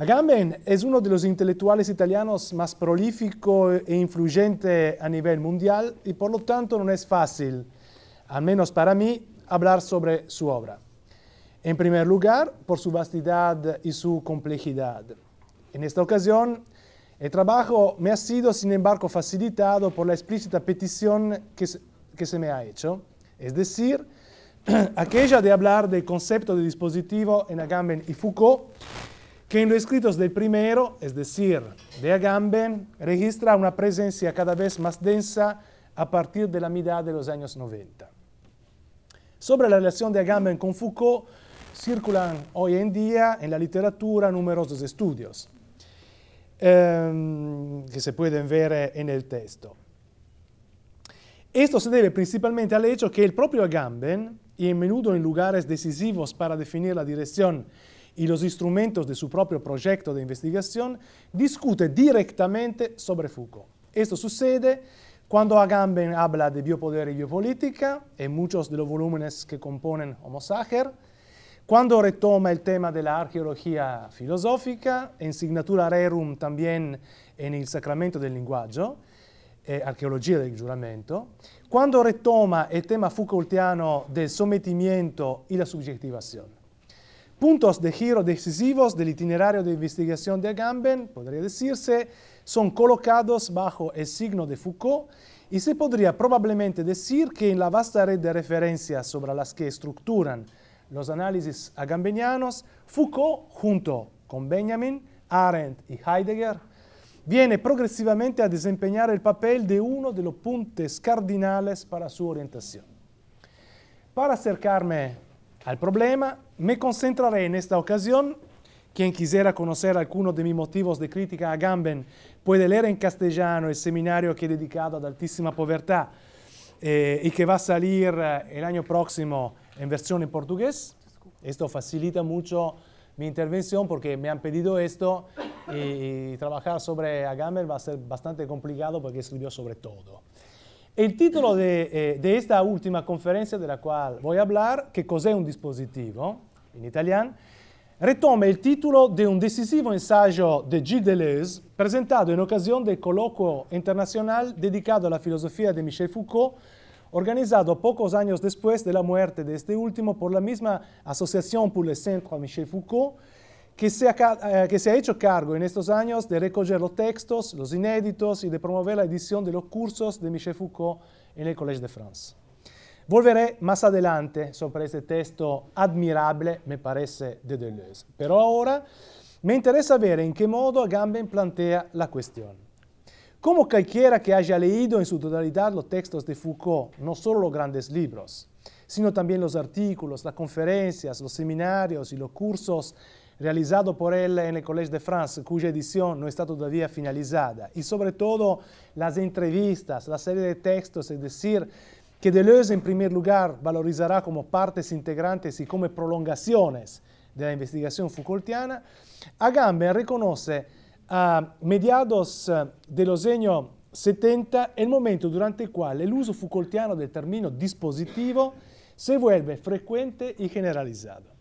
Agamben es uno de los intelectuales italianos más prolífico e influyente a nivel mundial y por lo tanto no es fácil, al menos para mí, hablar sobre su obra. En primer lugar, por su vastidad y su complejidad. En esta ocasión, el trabajo me ha sido, sin embargo, facilitado por la explícita petición que, que se me ha hecho, es decir, aquella de hablar del concepto de dispositivo en Agamben y Foucault que en los escritos del primero, es decir, de Agamben, registra una presencia cada vez más densa a partir de la mitad de los años 90. Sobre la relación de Agamben con Foucault circulan hoy en día en la literatura numerosos estudios em, que se pueden ver eh, en el texto. Esto se debe principalmente al hecho que el propio Agamben, y a menudo en lugares decisivos para definir la dirección y los instrumentos de su propio proyecto de investigación, discute directamente sobre Foucault. Esto sucede cuando Agamben habla de biopoder y biopolítica, en muchos de los volúmenes que componen Homo Sacher, cuando retoma el tema de la arqueología filosófica, en Signatura Rerum también en el Sacramento del Linguaggio, eh, Archeologia del Giuramento, quando retoma il tema Foucaultiano del sommettimento e la soggettivazione. puntos de giro decisivos del itinerario de investigación de Agamben, podría decirse, son colocados bajo el signo de Foucault y se podría probablemente decir que en la vasta red de referencias sobre las que estructuran los análisis agambenianos, Foucault, junto con Benjamin, Arendt y Heidegger, viene progresivamente a desempeñar el papel de uno de los puntos cardinales para su orientación. Para acercarme al problema, me concentraré en esta ocasión. Quien quisiera conocer algunos de mis motivos de crítica a Gamben puede leer en castellano el seminario que he dedicado la Altísima povertad eh, y que va a salir eh, el año próximo en versión en portugués. Esto facilita mucho mi intervención porque me han pedido esto y, trabajar sobre Agamben va a ser bastante complicado porque escribió sobre todo. il titolo di eh, de, esta última conferencia de la cual voy cos'è un dispositivo, in italiano, retoma il titolo di un decisivo ensayo de Gilles Deleuze presentato in occasione del colloquio internazionale dedicato alla filosofia di Michel Foucault, organizzato pochi anni dopo de la muerte de questo ultimo per la misma Association pour le Centre Michel Foucault, que eh, se, ha, hecho cargo en estos años de recoger los textos, los inéditos y de promover la edición de los cursos de Michel Foucault en el Collège de France. Volveré más adelante sobre este texto admirable, me parece, de Deleuze. Pero ahora me interesa ver en qué modo Agamben plantea la cuestión. Como cualquiera que haya leído en su totalidad los textos de Foucault, no solo los grandes libros, sino también los artículos, las conferencias, los seminarios y los cursos realizado por él en el Collège de France, cuya edición no está todavía finalizada. Y sobre todo las entrevistas, la serie de textos, es decir, que Deleuze en primer lugar valorizará como partes integrantes y como prolongaciones de la investigación Foucaultiana, Agamben reconoce a mediados del oseño 70 è il momento durante il quale l'uso Foucaultiano del termine dispositivo si vuelve frequente e generalizzato.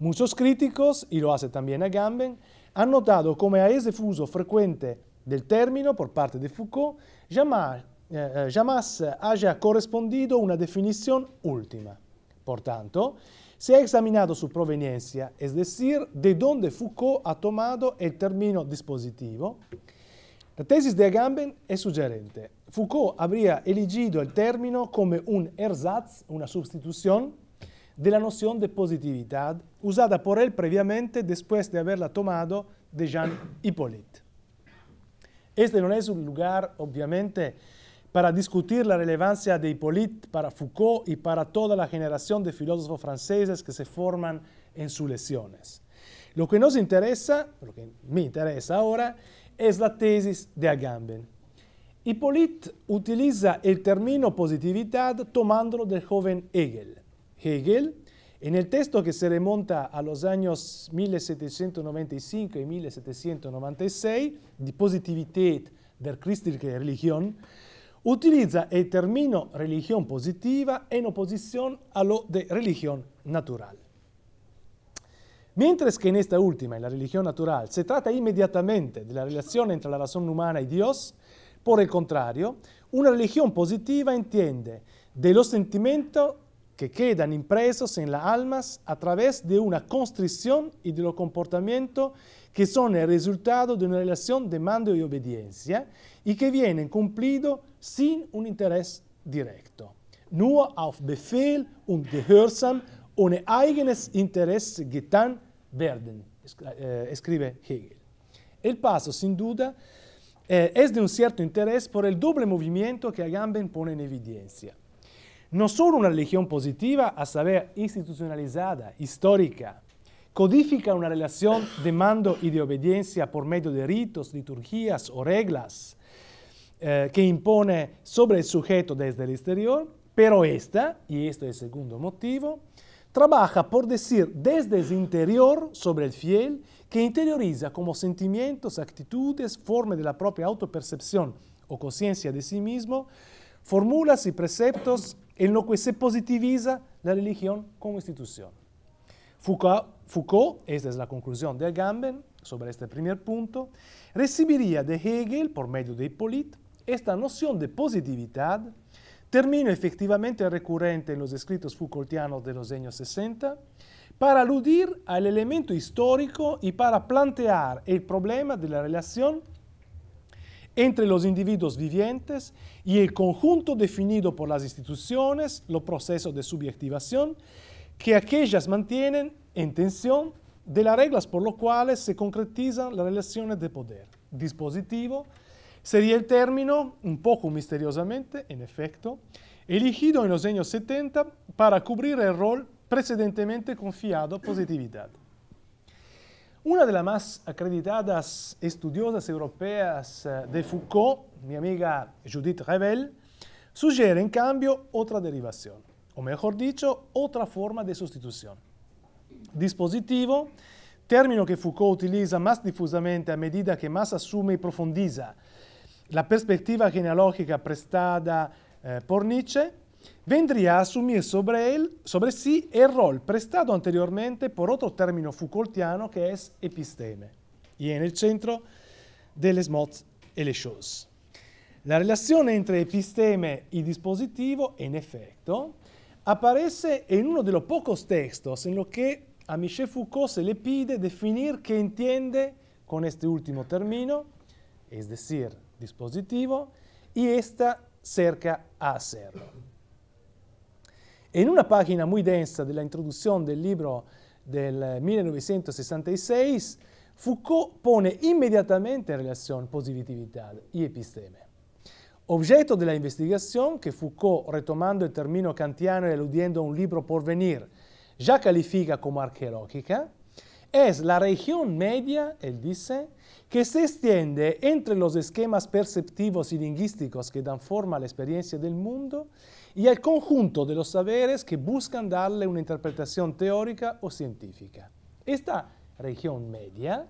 Muchos críticos, y lo hace también Agamben, han notado como a ese uso frecuente del término por parte de Foucault jamás, eh, eh, jamás haya correspondido una definición última. Por tanto, se ha examinado su proveniencia, es decir, de dónde Foucault ha tomado el término dispositivo. La tesis de Agamben è sugerente. Foucault habría elegido el término come un ersatz, una sustitución, de la noción de positividad usada por él previamente después de haberla tomado de Jean Hippolyte. Este no es un lugar, obviamente, para discutir la relevancia de Hippolyte para Foucault y para toda la generación de filósofos franceses que se forman en sus lecciones. Lo que nos interesa, lo que me interesa ahora, es la tesis de Agamben. Hippolyte utiliza el término positividad tomándolo del joven Hegel. Hegel. En el texto que se remonta a los años 1795 y 1796, di Positivität der christlichen Religion, utilizza el término religión positiva en oposición a lo de religión natural. Mientras que en esta última, en la religión natural, se trata inmediatamente de la relación entre la razón humana y Dios, por el contrario, una religión positiva entiende de los sentimientos que quedan impresos en las almas a través de una constricción y de los comportamientos que son el resultado de una relación de mando y obediencia y que vienen cumplidos sin un interés directo. Nur auf Befehl und Gehorsam ohne eigenes Interesse getan werden, eh, escribe Hegel. El paso, sin duda, eh, es de un cierto interés por el doble movimiento que Agamben pone en evidencia no solo una religión positiva, a saber, institucionalizada, histórica. Codifica una relación de mando y de obediencia por medio de ritos, liturgias o reglas eh, que impone sobre el sujeto desde el exterior, pero esta, y este es el segundo motivo, trabaja por decir desde el interior sobre el fiel que interioriza como sentimientos, actitudes, formas de la propia autopercepción o conciencia de sí mismo, formulas y preceptos en lo que se positiviza la religión como institución. Foucault, esta es la conclusión de Agamben sobre este primer punto, recibiría de Hegel, por medio de Hippolyte, esta noción de positividad, término efectivamente recurrente en los escritos Foucaultianos de los años 60, para aludir al elemento histórico y para plantear el problema de la relación entre los individuos vivientes y el conjunto definido por las instituciones, los procesos de subjetivación, que aquellas mantienen en tensión de las reglas por las cuales se concretizan las relaciones de poder. Dispositivo sería el término, un poco misteriosamente, en efecto, elegido en los años 70 para cubrir el rol precedentemente confiado a positividad. Una de las más acreditadas estudiosas europeas eh, de Foucault, mi amiga Judith Revel, sugiere en cambio otra derivación, o mejor dicho, otra forma de sustitución. Dispositivo, término que Foucault utiliza más difusamente a medida que más asume y profundiza la perspectiva genealógica prestada eh, por Nietzsche, vendría a asumir sobre, él, sobre sí el rol prestado anteriormente por otro término Foucaultiano que es episteme, y en el centro de les mots et les choses. La relazione entre episteme y dispositivo, en efecto, aparece en uno de los pocos textos en lo que a Michel Foucault se le pide definir qué entiende con este último término, es decir, dispositivo, y esta cerca a hacerlo. E in una pagina molto densa della introduzione del libro del 1966, Foucault pone immediatamente in relazione positività e episteme. Oggetto della investigazione che Foucault, retomando il termine kantiano e eludendo un libro porvenir, già califica come archeológica, è la regione media, él dice, che si estende entre los esquemas perceptivos e lingüísticos che dan forma alle esperienze del mondo y al conjunto de los saberes que buscan darle una interpretación teórica o científica. Esta región media,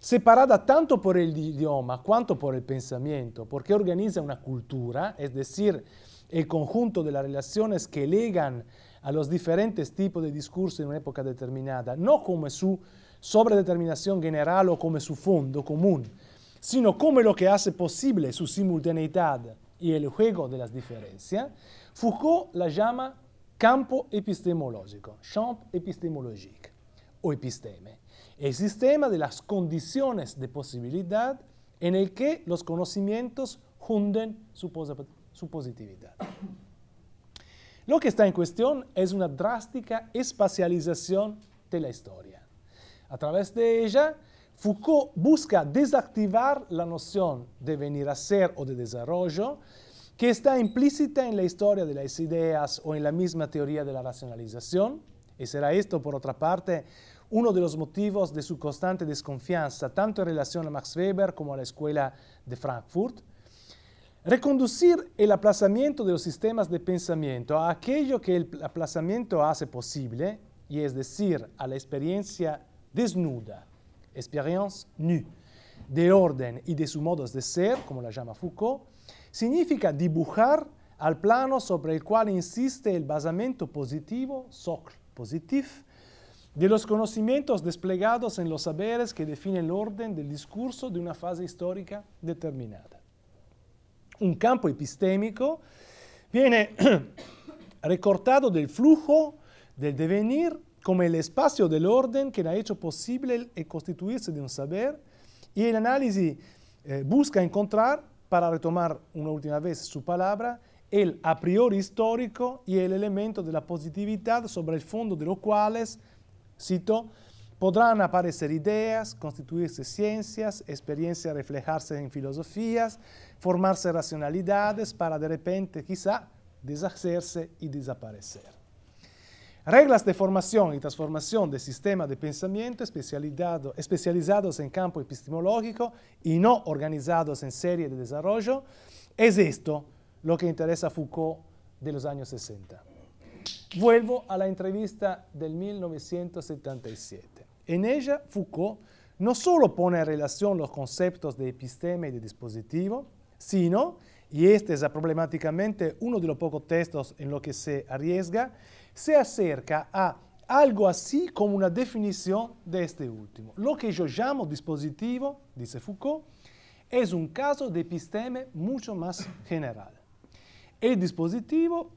separada tanto por el idioma cuanto por el pensamiento, porque organiza una cultura, es decir, el conjunto de las relaciones que legan a los diferentes tipos de discurso en una época determinada, no como su sobredeterminación general o como su fondo común, sino como lo que hace posible su simultaneidad y el juego de las diferencias, Foucault la llama campo epistemológico, champ epistemologique o episteme, el sistema de las condiciones de posibilidad en el que los conocimientos hunden su, su positividad. Lo que está en cuestión es una drástica espacialización de la historia. A través de ella, Foucault busca desactivar la noción de venir a ser o de desarrollo que está implícita en la historia de las ideas o en la misma teoría de la racionalización, y será esto, por otra parte, uno de los motivos de su constante desconfianza, tanto en relación a Max Weber como a la escuela de Frankfurt. Reconducir el aplazamiento de los sistemas de pensamiento a aquello que el aplazamiento hace posible, y es decir, a la experiencia desnuda experience nu, de orden y de sus modos de ser, como la llama Foucault, significa dibujar al plano sobre el cual insiste el basamento positivo, socle positif, de los conocimientos desplegados en los saberes que definen el orden del discurso de una fase histórica determinada. Un campo epistémico viene recortado del flujo del devenir como el espacio del orden que ha hecho posible el constituirse de un saber, y el análisis eh, busca encontrar, para retomar una última vez su palabra, el a priori histórico y el elemento de la positividad sobre el fondo de los cuales, cito, podrán aparecer ideas, constituirse ciencias, experiencias reflejarse en filosofías, formarse racionalidades para de repente quizá deshacerse y desaparecer. Reglas de formación y transformación de sistemas de pensamiento especializado, especializados en campo epistemológico y no organizados en serie de desarrollo, es esto lo que interesa a Foucault de los años 60. Vuelvo a la entrevista del 1977. En ella, Foucault no solo pone en relación los conceptos de epistema y de dispositivo, sino, y este es problemáticamente uno de los pocos textos en los que se arriesga, se acerca a algo así como una definición de este último. Lo que yo llamo dispositivo, dice Foucault, es un caso de episteme mucho más general. El dispositivo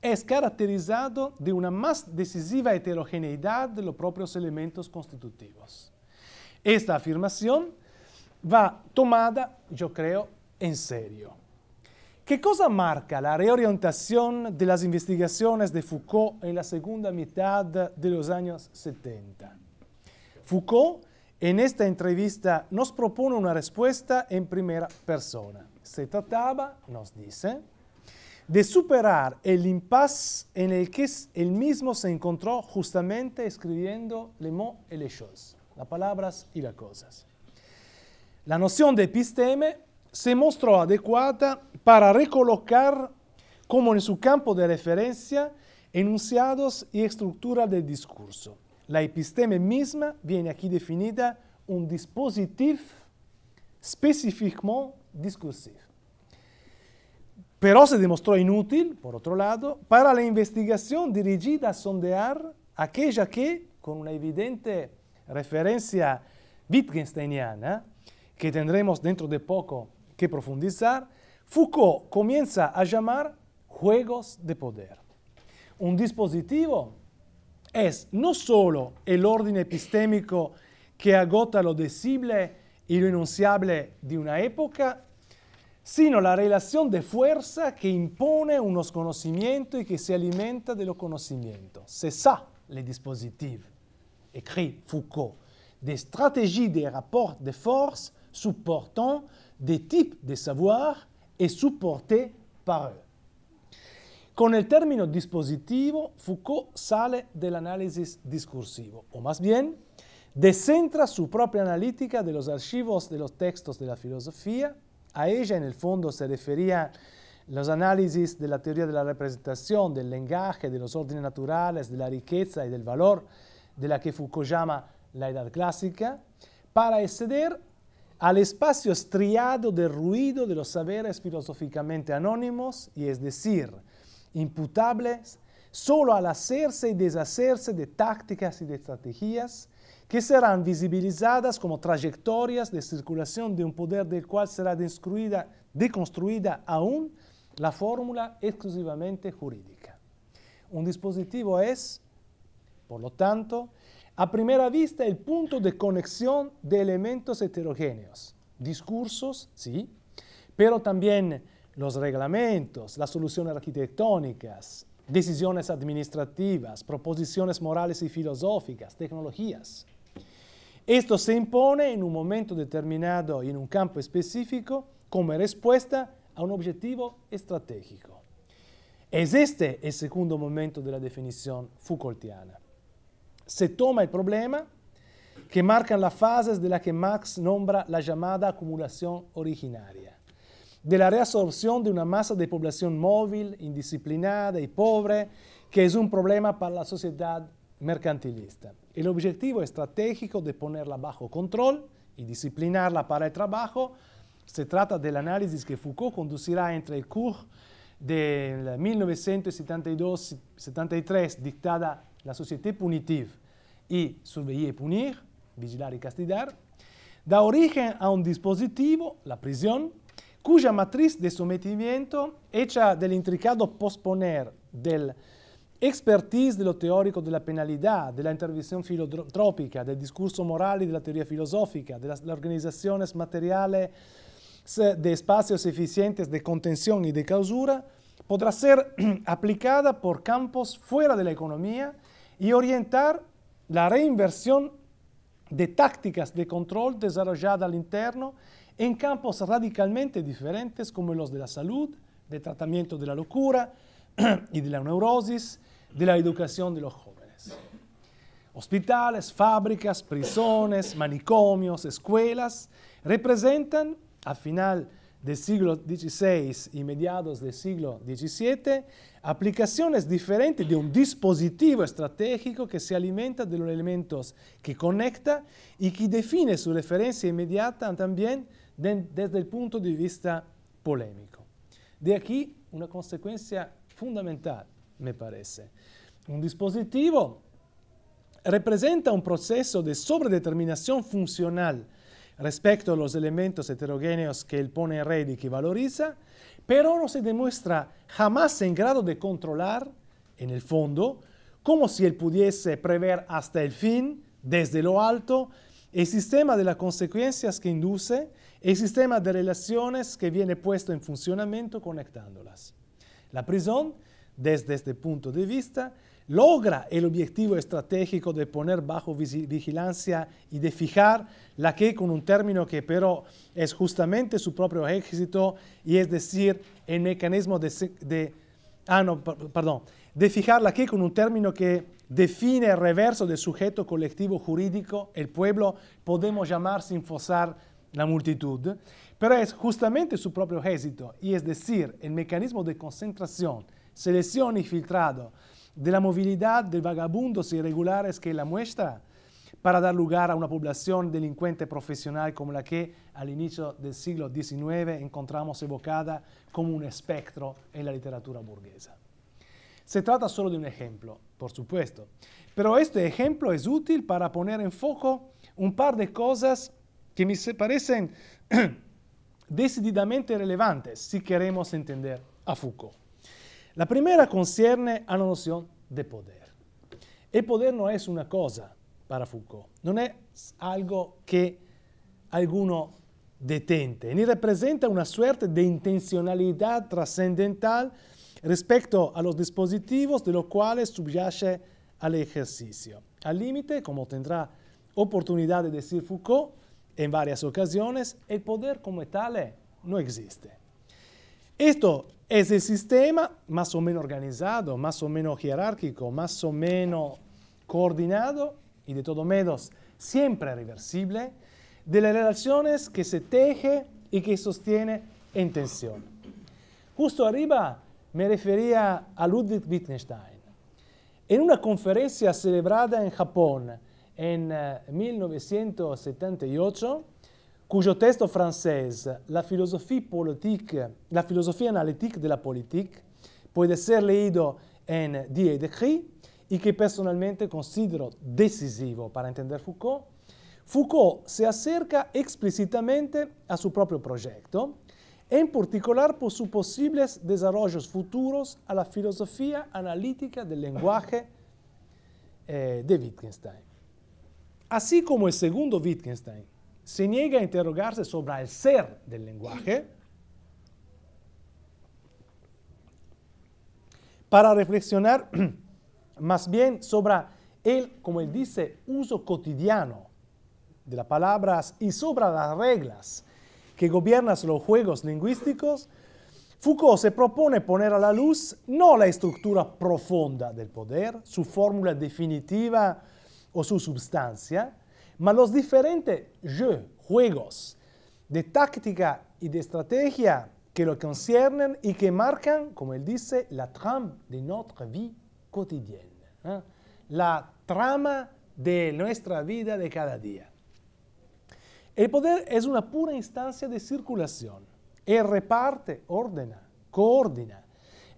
es caracterizado de una más decisiva heterogeneidad de los propios elementos constitutivos. Esta afirmación va tomada, yo creo, en serio. ¿Qué cosa marca la reorientación de las investigaciones de Foucault en la segunda mitad de los años 70? Foucault en esta entrevista nos propone una respuesta en primera persona. Se trataba, nos dice, de superar el impasse en el que él mismo se encontró justamente escribiendo Le mots et les choses, las palabras y las cosas. La noción de episteme se mostró adecuada para recolocar como en su campo de referencia enunciados y estructura del discurso. La episteme misma viene aquí definida un dispositivo específicamente discursivo. Pero se demostró inútil, por otro lado, para la investigación dirigida a sondear aquella que, con una evidente referencia wittgensteiniana, que tendremos dentro de poco que profundizar, Foucault comienza a llamar juegos de poder. Un dispositivo es no solo el orden epistémico que agota lo decible y lo enunciable de una época, sino la relación de fuerza que impone unos conocimientos y que se alimenta de los conocimientos. C'est ça, les dispositifs, écrit Foucault, des stratégies des rapports de force supportant de type de savoir est supporté par eux. Con el término dispositivo, Foucault sale del análisis discursivo, o más bien, descentra su propia analítica de los archivos de los textos de la filosofía. A ella, en el fondo, se referían los análisis de la teoría de la representación, del lenguaje, de los órdenes naturales, de la riqueza y del valor, de la que Foucault llama la Edad Clásica, para exceder al espacio estriado del ruido de los saberes filosóficamente anónimos, y es decir, imputables solo al hacerse y deshacerse de tácticas y de estrategias que serán visibilizadas como trayectorias de circulación de un poder del cual será destruida, deconstruida aún la fórmula exclusivamente jurídica. Un dispositivo es, por lo tanto, a primera vista, el punto de conexión de elementos heterogéneos, discursos, sí, pero también los reglamentos, las soluciones arquitectónicas, decisiones administrativas, proposiciones morales y filosóficas, tecnologías. Esto se impone en un momento determinado y en un campo específico como respuesta a un objetivo estratégico. Es este el segundo momento de la definición Foucaultiana se toma el problema que marca las fases de la que Marx nombra la llamada acumulación originaria, de la reabsorción de una masa de población móvil, indisciplinada y pobre, que es un problema para la sociedad mercantilista. El objetivo estratégico de ponerla bajo control y disciplinarla para el trabajo se trata del análisis que Foucault conducirá entre el cours de 1972-73 dictada la Société Punitive y surveiller y punir, vigilar y castigar, da origen a un dispositivo, la prisión, cuya matriz de sometimiento, hecha del intricado posponer del expertise de lo teórico de la penalidad, de la intervención filotrópica, del la teoría y de la teoría filosófica, de espacios eficientes de contención y de clausura, podrá ser aplicada por campos fuera de la economía y orientar la reinversión de tácticas de control desarrollada al interno en campos radicalmente diferentes como los de la salud, de tratamiento de la locura y de la neurosis, de la educación de los jóvenes. Hospitales, fábricas, prisiones, manicomios, escuelas representan, al final del siglo XVI, inmediados del siglo XVII, aplicaciones differenti di un dispositivo estratégico che si alimenta de los elementos que conecta e che define su referencia inmediata anche de, desde el punto di vista polémico. De aquí una conseguenza fondamentale, me parece. Un dispositivo rappresenta un processo di sobredeterminación funzionale respecto a los elementos heterogéneos que él pone en red y que valoriza, pero no se demuestra jamás en grado de controlar, en el fondo, como si él pudiese prever hasta el fin, desde lo alto, el sistema de las consecuencias que induce, el sistema de relaciones que viene puesto en funcionamiento conectándolas. La prisión, desde este punto de vista, logra el objetivo estratégico de poner bajo vigilancia y de fijar la que con un término que pero es justamente su propio éxito y es decir el mecanismo de, ah no perdón de fijar la que con un término que define el reverso del sujeto colectivo jurídico el pueblo podemos llamar sin forzar la multitud pero es justamente su propio éxito y es decir el mecanismo de concentración selección y filtrado de la movilidad de vagabundos irregulares que la muestra para dar lugar a una población delincuente profesional como la que al inicio del siglo XIX encontramos evocada como un espectro en la literatura burguesa. Se trata solo de un ejemplo, por supuesto, pero este ejemplo es útil para poner en foco un par de cosas que me parecen decididamente relevantes si queremos entender a Foucault. La primera concierne a la noción de poder. El poder no es una cosa para Foucault, no es algo que alguno detente, ni representa una suerte de intencionalidad trascendental respecto a los dispositivos de los cuales subyace al ejercicio. Al límite, como tendrá oportunidad de decir Foucault en varias ocasiones, el poder como tal no existe. Esto es el sistema más o menos organizado, más o menos jerárquico, más o menos coordinado y de todo menos siempre reversible de las relaciones que se teje y que sostiene en tensión. Justo arriba me refería a Ludwig Wittgenstein. En una conferencia celebrada en Japón en 1978, eh, cujo testo francese, la philosophie, politique, la philosophie analytique de la politique, può essere leído in Die Decree e che personalmente considero decisivo per entender Foucault, Foucault si acerca explícitamente a su propio proyecto, en particular por sus posibles desarrollos futuros a la filosofia analitica del linguaggio eh, de Wittgenstein. Así come il secondo Wittgenstein se niega a interrogarse sobre el ser del lenguaje para reflexionar más bien sobre el, como él dice, uso cotidiano de las palabras y sobre las reglas que gobiernan los juegos lingüísticos, Foucault se propone poner a la luz no la estructura profunda del poder, su fórmula definitiva o su substancia, mas los diferentes juegos de táctica y de estrategia que lo conciernen y que marcan, como él dice, la trama de nuestra vida cotidiana, ¿eh? la trama de nuestra vida de cada día. El poder es una pura instancia de circulación. Él reparte, ordena, coordina.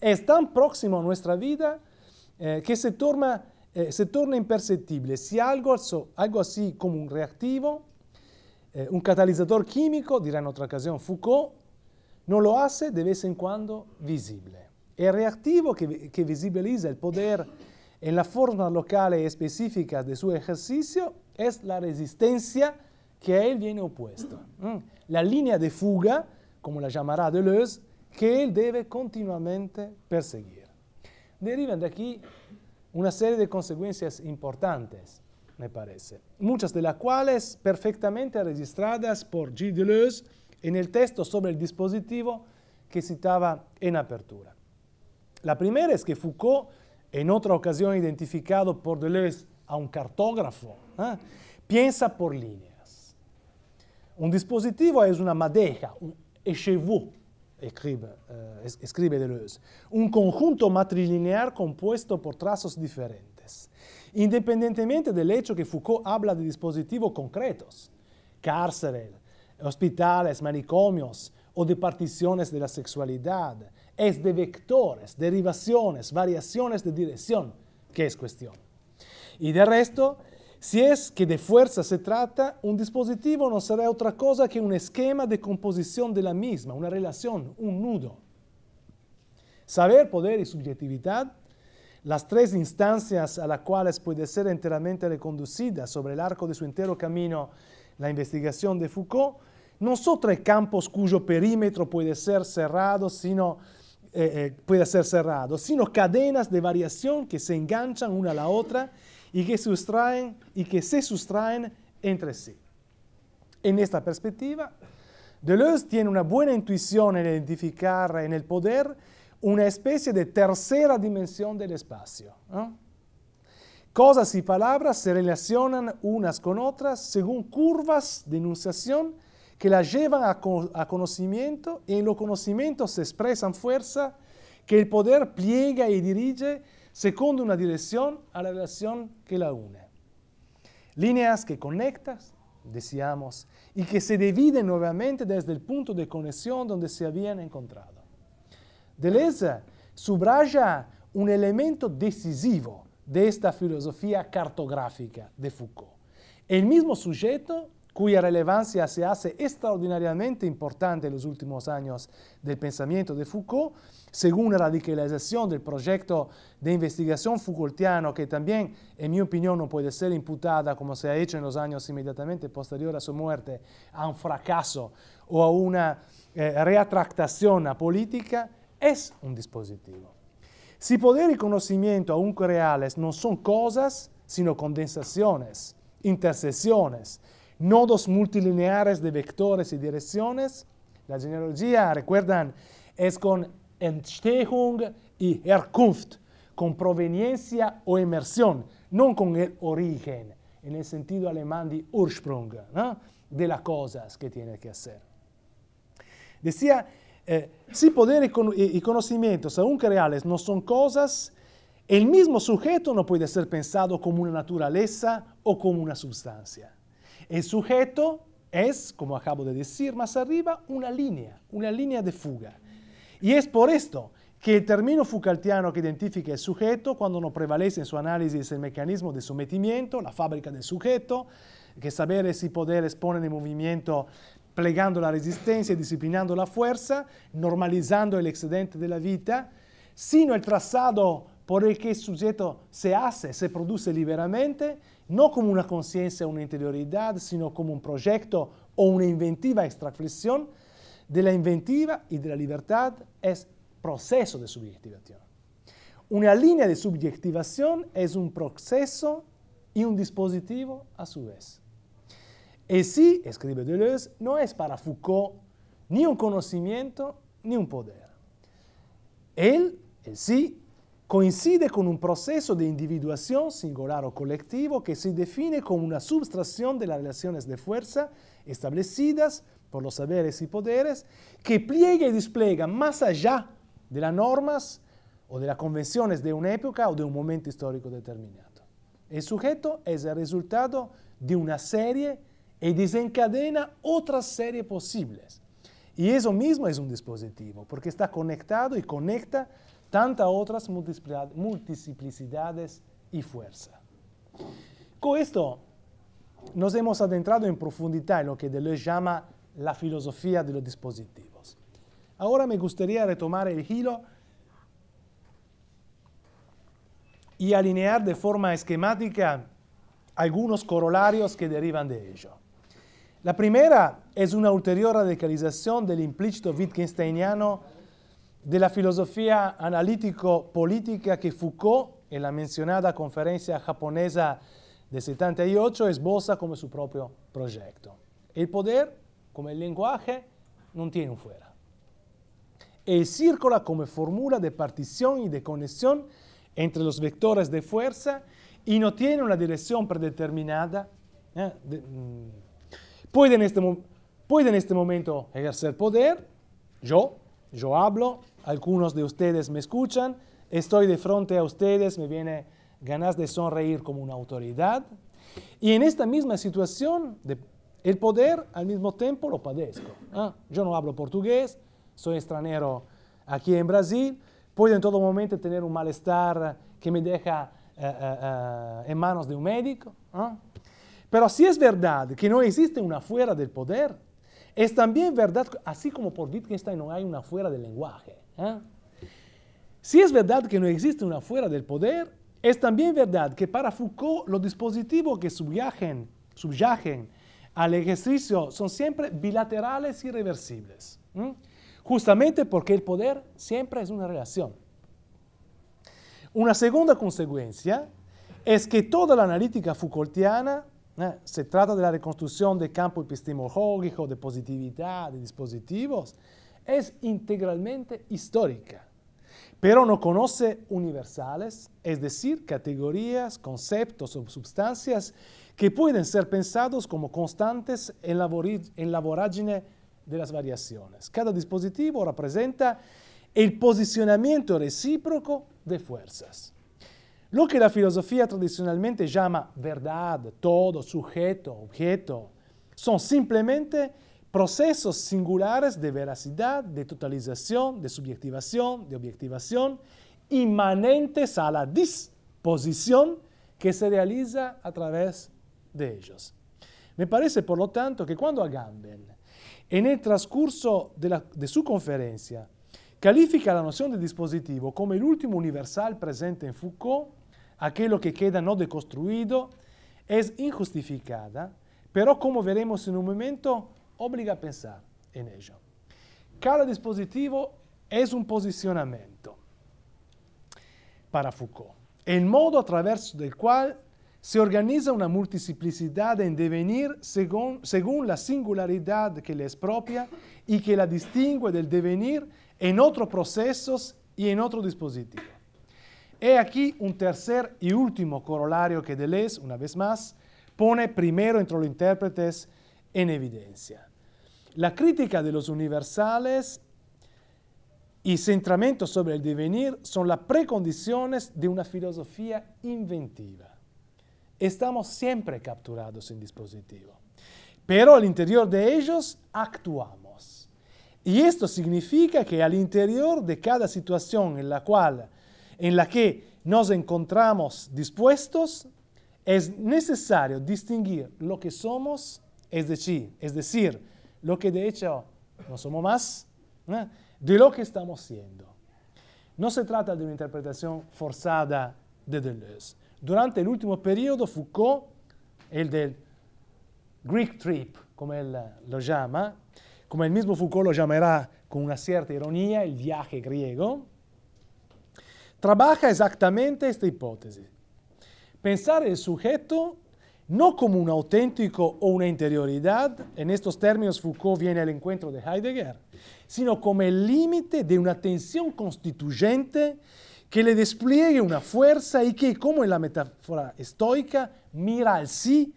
Es tan próximo a nuestra vida eh, que se torna Eh, se torna impercettibile, si algo, algo así como un reactivo, eh, un catalizzatore químico, dirá en otra occasione Foucault, non lo hace de vez en cuando visible. il reactivo che, que visibiliza el poder en la forma locale e specifica de suo esercizio è la resistenza che a lui viene opposta. Mm. La linea di fuga, come la llamará Deleuze, che él debe continuamente perseguire. Derivan da qui una serie de consecuencias importantes, me parece, muchas de las cuales perfectamente registradas por G. Deleuze en el texto sobre el dispositivo que citaba en apertura. La primera es que Foucault, en otra ocasión identificado por Deleuze a un cartógrafo, ¿ah? piensa por líneas. Un dispositivo es una madeja, un écheveau, eh, escribe, Deleuze, un conjunto matrilinear compuesto por trazos diferentes, independientemente del hecho que Foucault habla de dispositivos concretos, cárceles, hospitales, manicomios o de particiones de la sexualidad, es de vectores, derivaciones, variaciones de dirección que es cuestión. Y de resto, si es que de fuerza se trata, un dispositivo no será otra cosa que un esquema de composición de la misma, una relación, un nudo. Saber, poder y subjetividad, las tres instancias a las cuales puede ser enteramente reconducida sobre el arco de su entero camino la investigación de Foucault, no son tres campos cuyo perímetro puede ser cerrado, sino eh, eh, puede ser cerrado, sino cadenas de variación que se enganchan una a la otra y que, sustraen, y que se sustraen entre sí. En esta perspectiva, Deleuze tiene una buena intuición en identificar en el poder una especie de tercera dimensión del espacio. Cosas y palabras se relacionan unas con otras según curvas de enunciación que las llevan a, conocimiento y en los conocimientos se expresan fuerza que el poder pliega y dirige Segundo, una dirección a la relación que la une. Líneas que conectas, decíamos, y que se dividen nuevamente desde el punto de conexión donde se habían encontrado. Deleuze subraya un elemento decisivo de esta filosofía cartográfica de Foucault. El mismo sujeto cuya relevancia se hace extraordinariamente importante en los últimos años del pensamiento de Foucault, según la radicalización del proyecto de investigación Foucaultiano, que también, en mi opinión, no puede ser imputada, como se ha hecho en los años inmediatamente posterior a su muerte, a un fracaso o a una eh, reatractación a política, es un dispositivo. Si poder y conocimiento aunque reales no son cosas, sino condensaciones, intersecciones, nodos multilineares de vectores y direcciones. La genealogía, recuerdan, es con Entstehung y Herkunft, con proveniencia o emersión, no con el origen, en el sentido alemán de Ursprung, de las cosas que tiene que hacer. Decía, eh, si poder y, conocimiento, conocimientos, aunque reales, no son cosas, el mismo sujeto no puede ser pensado como una naturaleza o como una sustancia. El sujeto es, como acabo de decir más arriba, una línea, una línea de fuga. Y es por esto que el término Foucaultiano que identifica el sujeto, cuando no prevalece en su análisis el mecanismo de sometimiento, la fábrica del sujeto, que saber si poder ponen en movimiento plegando la resistencia y disciplinando la fuerza, normalizando el excedente de la vida, sino el trazado por el que el sujeto se hace, se produce liberamente, no como una conciencia, o una interioridad, sino como un proyecto o una inventiva extraflexión, de la inventiva y de la libertad es proceso de subjetivación. Una línea de subjetivación es un proceso y un dispositivo a su vez. Y sí, escribe Deleuze, no es para Foucault ni un conocimiento ni un poder. Él, el sí, coincide con un proceso de individuación singular o colectivo que se define como una substracción de las relaciones de fuerza establecidas por los saberes y poderes, que pliega y despliega más allá de las normas o de las convenciones de una época o de un momento histórico determinado. El sujeto es el resultado de una serie y desencadena otras series posibles. Y eso mismo es un dispositivo, porque está conectado y conecta tantas otras multiplicidades y fuerza. Con esto nos hemos adentrado en profundidad en lo que Deleuze llama la filosofía de los dispositivos. Ahora me gustaría retomar el hilo y alinear de forma esquemática algunos corolarios que derivan de ello. La primera es una ulterior radicalización del implícito wittgensteiniano de la filosofía analítico-política que Foucault, en la mencionada conferencia japonesa de 78, esboza como su propio proyecto. El poder, como el lenguaje, no tiene un fuera. El circula como fórmula de partición y de conexión entre los vectores de fuerza y no tiene una dirección predeterminada. ¿eh? Mm, este, puede en este momento ejercer poder, yo, yo hablo, algunos de ustedes me escuchan, estoy de frente a ustedes, me viene ganas de sonreír como una autoridad. Y en esta misma situación, de, el poder al mismo tiempo lo padezco. Ah, yo no hablo portugués, soy extranjero aquí en Brasil, puedo en todo momento tener un malestar que me deja eh, eh, eh, en manos de un médico. Ah. Pero si es verdad que no existe una fuera del poder, es también verdad, así como por Wittgenstein no hay una fuera del lenguaje. ¿Ah? Si es verdad que no existe una fuera del poder, es también verdad que para Foucault los dispositivos que subyacen, subyacen al ejercicio son siempre bilaterales y reversibles, justamente porque el poder siempre es una relación. Una segunda consecuencia es que toda la analítica Foucaultiana ¿eh? se trata de la reconstrucción del campo epistemológico, de positividad, de dispositivos, es integralmente histórica, pero no conoce universales, es decir, categorías, conceptos o sustancias que pueden ser pensados como constantes en la, en la vorágine de las variaciones. Cada dispositivo representa el posicionamiento recíproco de fuerzas. Lo que la filosofía tradicionalmente llama verdad, todo, sujeto, objeto, son simplemente procesos singulares de veracidad, de totalización, de subjetivación, de objetivación, inmanentes a la disposición que se realiza a través de ellos. Me parece, por lo tanto, que cuando Agamben, en el transcurso de, su conferencia, califica la noción de dispositivo como el último universal presente en Foucault, aquello que queda no deconstruido, es injustificada, pero como veremos en un momento, obliga a pensar en ello. Cada dispositivo es un posicionamiento para Foucault, el modo a través del cual se organiza una multiplicidad en devenir según, según la singularidad que le es propia y que la distingue del devenir en otros procesos y en otro dispositivo. He aquí un tercer y último corolario que Deleuze, una vez más, pone primero entre los intérpretes en evidencia. La crítica de los universales y centramiento sobre el devenir son las precondiciones de una filosofía inventiva. Estamos siempre capturados en dispositivo, pero al interior de ellos actuamos. Y esto significa que al interior de cada situación en la cual, en la que nos encontramos dispuestos, es necesario distinguir lo que somos es decir, lo que de hecho no somos más, ¿eh? de lo que estamos siendo. No se trata de una interpretación forzada de Deleuze. Durante el último periodo, Foucault, el del Greek Trip, como él eh, lo llama, como el mismo Foucault lo llamará con una cierta ironía, el viaje griego, trabaja exactamente esta hipótesis. Pensar el sujeto no como un auténtico o una interioridad, en estos términos Foucault viene al encuentro de Heidegger, sino como el límite de una tensión constituyente que le despliegue una fuerza y que, como en la metáfora estoica, mira al sí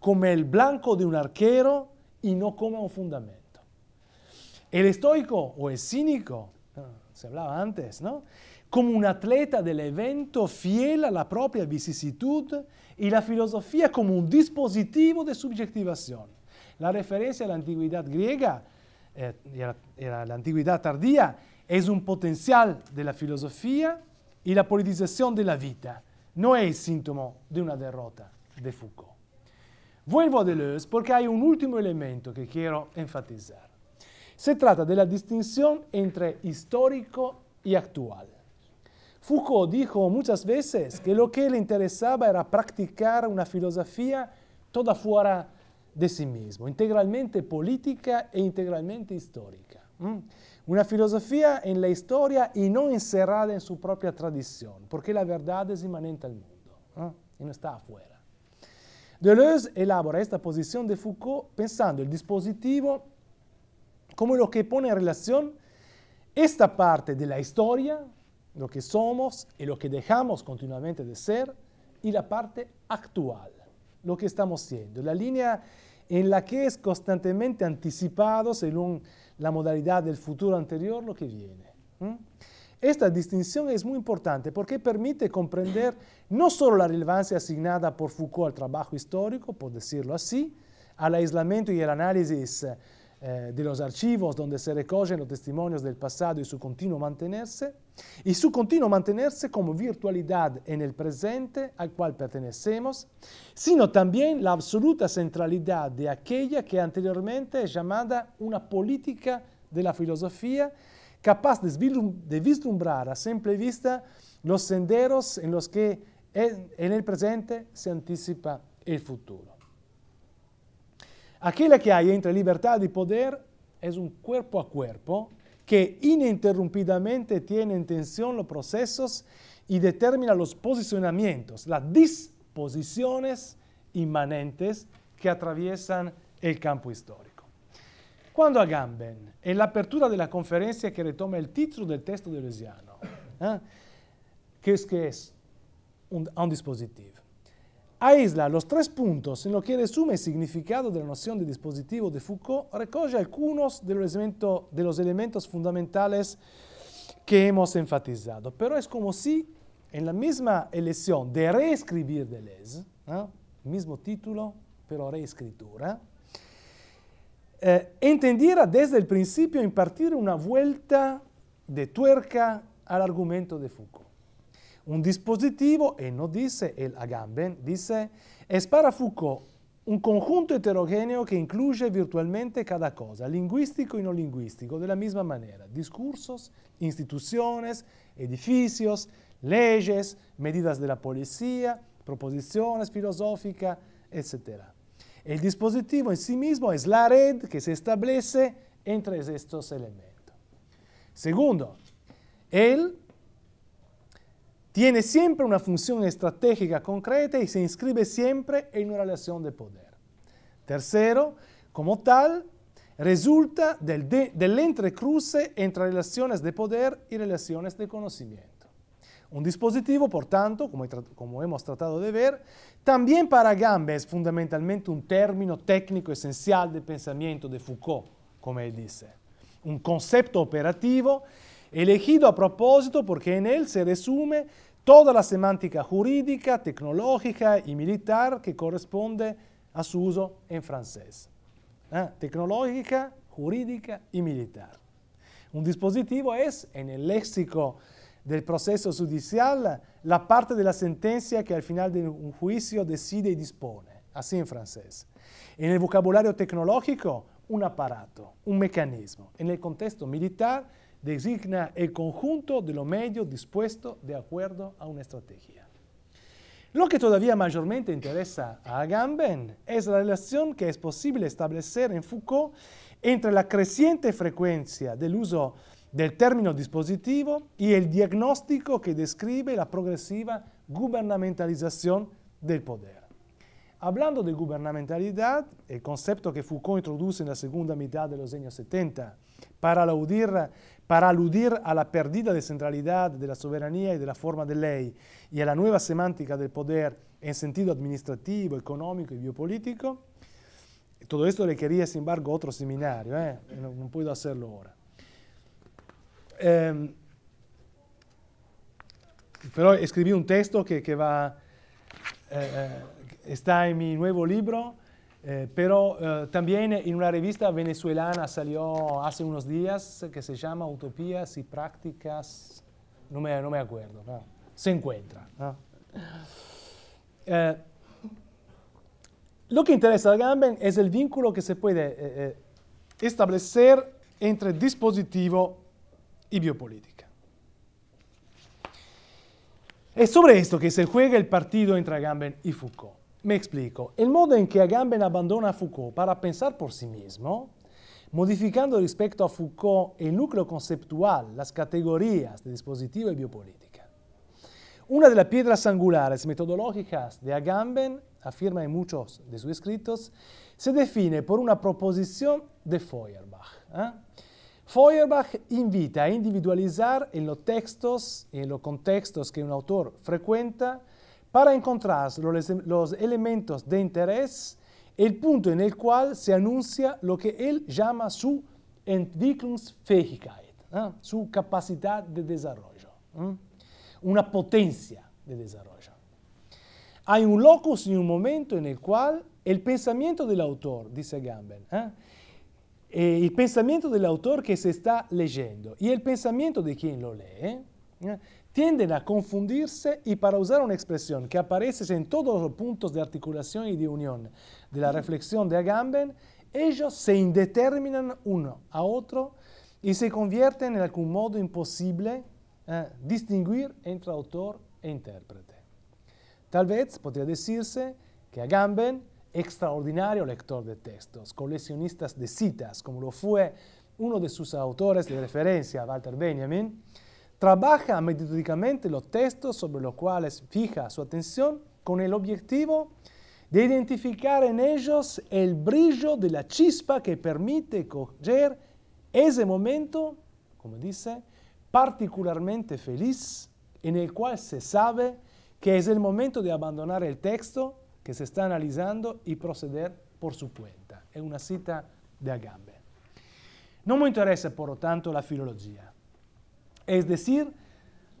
como el blanco de un arquero y no como un fundamento. El estoico o el cínico, ah, se hablaba antes, ¿no? Como un atleta del evento fiel a la propia vicisitud e la filosofia come un dispositivo di subjetivación. La referenza a la antigüedad griega eh, y, a la, y antigüedad tardía es un potenziale della filosofia e la politizzazione della vita non è il sintomo di una derrota di Foucault. Vuelvo a Deleuze perché hay un ultimo elemento che quiero enfatizzare. Se tratta della distinzione entre histórico e actual. Foucault dijo muchas veces que lo que le interesaba era practicar una filosofía toda fuera de sí mismo, integralmente política e integralmente histórica. Una filosofía en la historia y no encerrada en su propia tradición, porque la verdad es inmanente al mundo y no está afuera. Deleuze elabora esta posición de Foucault pensando el dispositivo como lo que pone en relación esta parte de la historia lo que somos y lo que dejamos continuamente de ser, y la parte actual, lo que estamos siendo, la línea en la que es constantemente anticipado, según la modalidad del futuro anterior, lo que viene. Esta distinción es muy importante porque permite comprender no solo la relevancia asignada por Foucault al trabajo histórico, por decirlo así, al aislamiento y el análisis eh, de los archivos donde se recogen los testimonios del pasado y su continuo mantenerse, y su continuo mantenerse como virtualidad en el presente al cual pertenecemos, sino también la absoluta centralidad de aquella que anteriormente es llamada una política de la filosofía, capaz de vislumbrar a simple vista los senderos en los que en el presente se anticipa el futuro. Aquella que hay entre libertad y poder es un cuerpo a cuerpo que ininterrumpidamente tiene en tensión los procesos y determina los posicionamientos, las disposiciones inmanentes que atraviesan el campo histórico. Cuando Agamben, apertura de la conferencia que retoma el título del testo de texto eh? que es un, un dispositivo. Aisla, los tres puntos en lo que resume el significado de la noción de dispositivo de Foucault, recoge algunos de los, elementos fundamentales que hemos enfatizado. Pero es como si en la misma elección de reescribir Deleuze, mismo título, pero reescritura, eh, entendiera desde el principio impartir una vuelta de tuerca al argumento de Foucault. un dispositivo, e non dice, él Agamben dice, Spara Foucault, un conjunto heterogéneo che incluye virtualmente cada cosa, lingüístico e non lingüístico, de la misma manera, discursos, instituciones, edificios, leyes, medidas della la policía, proposiciones filosóficas, etc. il dispositivo in sí mismo è la red che si establece entre estos elementi. Secondo, él tiene siempre una función estratégica concreta y se inscribe siempre en una relación de poder. Tercero, como tal, resulta del, de, del entrecruce entre relaciones de poder y relaciones de conocimiento. Un dispositivo, por tanto, como, como, hemos tratado de ver, también para Agamben es fundamentalmente un término técnico esencial del pensamiento de Foucault, como él dice. Un concepto operativo elegido a propósito porque en él se resume toda la semántica jurídica, tecnológica y militar que corresponde a su uso en francés. Ah, tecnológica, jurídica y militar. Un dispositivo es, en el léxico del proceso judicial, la parte de la sentencia que al final de un juicio decide y dispone, así en francés. En el vocabulario tecnológico, un aparato, un mecanismo. En el contexto militar, designa el conjunto de los medios dispuestos de acuerdo a una estrategia. Lo que todavía mayormente interesa a Agamben es la relación que es posible establecer en Foucault entre la creciente frecuencia del uso del término dispositivo y el diagnóstico que describe la progresiva gubernamentalización del poder. Hablando de gubernamentalidad, el concepto que Foucault introduce en la segunda mitad de los años 70 para aludir para aludir a la pérdida de centralidad de la soberanía y de la forma de ley y a la nueva semántica del poder en sentido administrativo, económico y biopolítico. Todo esto requería, sin embargo, otro seminario, ¿eh? no, no, puedo hacerlo ahora. Eh, pero escribí un texto que, que va, eh, eh, está en mi nuevo libro Eh, pero eh, también en una revista venezolana salió hace unos días que se llama Utopías y Prácticas, no me, acuerdo, se encuentra. Eh, lo que interesa a Gamben es el vínculo que se puede establecer entre dispositivo y biopolítica. Es sobre esto que se juega el partido entre Gamben y Foucault. Me explico. El modo en que Agamben abandona a Foucault para pensar por sí mismo, modificando respecto a Foucault el núcleo conceptual, las categorías de dispositivo y biopolítica. Una de las piedras angulares metodológicas de Agamben, afirma en muchos de sus escritos, se define por una proposición de Feuerbach. ¿eh? Feuerbach invita a individualizar en los textos y en los contextos que un autor frecuenta para encontrar los, elementos de interés, el punto en el cual se anuncia lo que él llama su Entwicklungsfähigkeit, su capacidad de desarrollo, una potencia de desarrollo. Hay un locus y un momento en el cual el pensamiento del autor, dice Gamben, ¿eh? Eh, el pensamiento del autor que se está leyendo y el pensamiento de quien lo lee ¿eh? tienden a confundirse y para usar una expresión que aparece en todos los puntos de articulación y de unión de la reflexión de Agamben, ellos se indeterminan uno a otro y se convierten en algún modo imposible eh, distinguir entre autor e intérprete. Tal vez podría decirse que Agamben, extraordinario lector de textos, coleccionista de citas, como lo fue uno de sus autores de referencia, Walter Benjamin, Trabaja metodicamente los textos sobre los cuales fija su atención con el objetivo de identificar en ellos el brillo de la chispa que permite coger ese momento, como dice, particularmente feliz en el cual se sabe que es el momento de abandonar el texto que se está analizando y proceder por su cuenta. Es una cita de Agamben. No me interesa, por lo tanto, la filología. Es decir,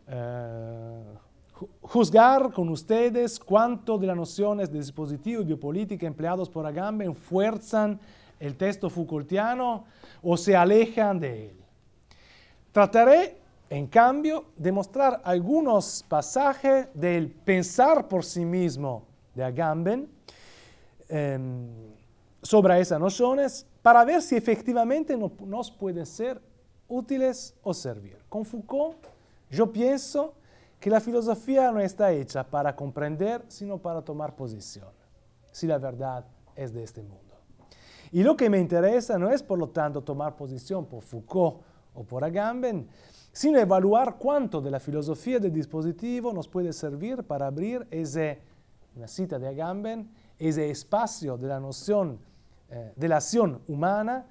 eh, juzgar con ustedes cuánto de las nociones de dispositivo y biopolítica empleados por Agamben fuerzan el texto Foucaultiano o se alejan de él. Trataré, en cambio, de mostrar algunos pasajes del pensar por sí mismo de Agamben em, sobre esas nociones para ver si efectivamente nos puede ser útiles o servir. Con Foucault yo pienso que la filosofía no está hecha para comprender, sino para tomar posición, si la verdad es de este mundo. Y lo que me interesa no es, por lo tanto, tomar posición por Foucault o por Agamben, sino evaluar cuánto de la filosofía del dispositivo nos puede servir para abrir ese, una cita de Agamben, ese espacio de la noción eh, de la acción humana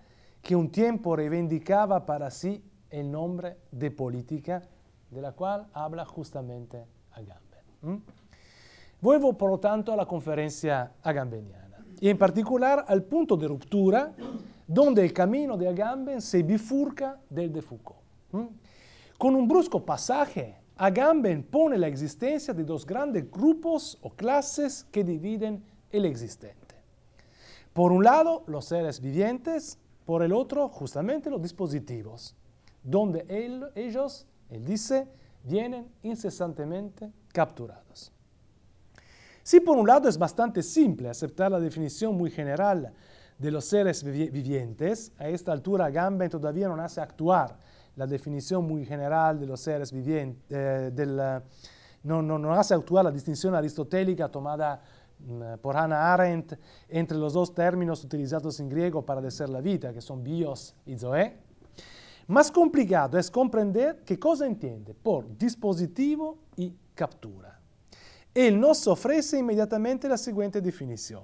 que un tiempo reivindicaba para sí el nombre de política, de la cual habla justamente Agamben. Vuelvo, por lo tanto, a la conferencia agambeniana, y en particular al punto de ruptura donde el camino de Agamben se bifurca del de Foucault. Con un brusco pasaje, Agamben pone la existencia de dos grandes grupos o clases que dividen el existente. Por un lado, los seres vivientes, por el otro, justamente los dispositivos, donde él, ellos, él dice, vienen incesantemente capturados. Si por un lado es bastante simple aceptar la definición muy general de los seres vivientes, a esta altura Gamben todavía no hace actuar la definición muy general de los seres vivientes, eh, del, no, no, no hace actuar la distinción aristotélica tomada Mm, por Hannah Arendt, entre los dos términos utilizados en griego para desear la vida, que son bios y zoé, más complicado es comprender qué cosa entiende por dispositivo y captura. Él nos ofrece inmediatamente la siguiente definición.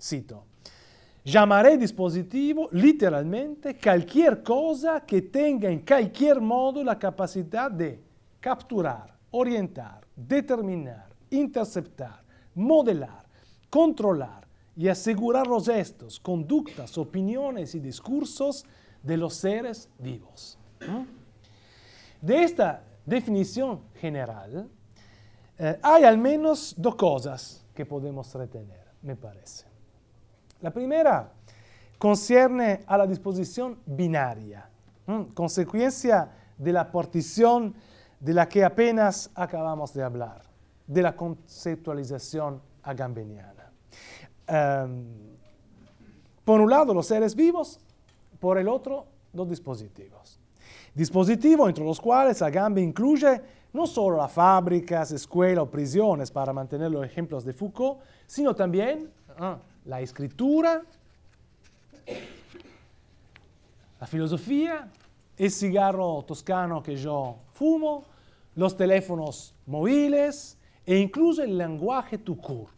Cito. Llamaré dispositivo literalmente cualquier cosa que tenga en cualquier modo la capacidad de capturar, orientar, determinar, interceptar, modelar, controlar y asegurar los gestos, conductas, opiniones y discursos de los seres vivos. De esta definición general eh, hay al menos dos cosas que podemos retener, me parece. La primera concierne a la disposición binaria, consecuencia de la partición de la que apenas acabamos de hablar, de la conceptualización agambeniana. Em, por un lado los seres vivos, por el otro los dispositivos. Dispositivos entre los cuales Agamben incluye no solo las fábricas, escuelas o prisiones para mantener los ejemplos de Foucault, sino también ah, la escritura, la filosofía, el cigarro toscano que yo fumo, los teléfonos móviles e incluso el lenguaje tucur.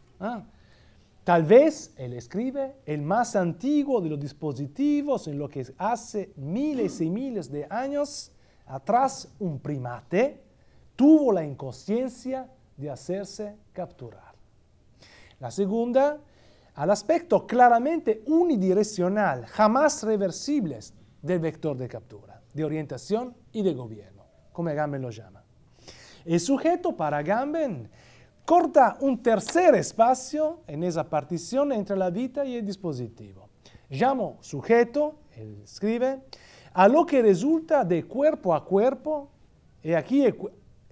Tal vez él escribe el más antiguo de los dispositivos en lo que hace miles y miles de años atrás un primate tuvo la inconsciencia de hacerse capturar. La segunda, al aspecto claramente unidireccional, jamás reversibles del vector de captura, de orientación y de gobierno, como Agamben lo llama. El sujeto para Agamben Corta un espacio en esa partizione, entre la vita e il dispositivo. Llamo sujeto, escribe, a lo que resulta de cuerpo a cuerpo, e aquí el,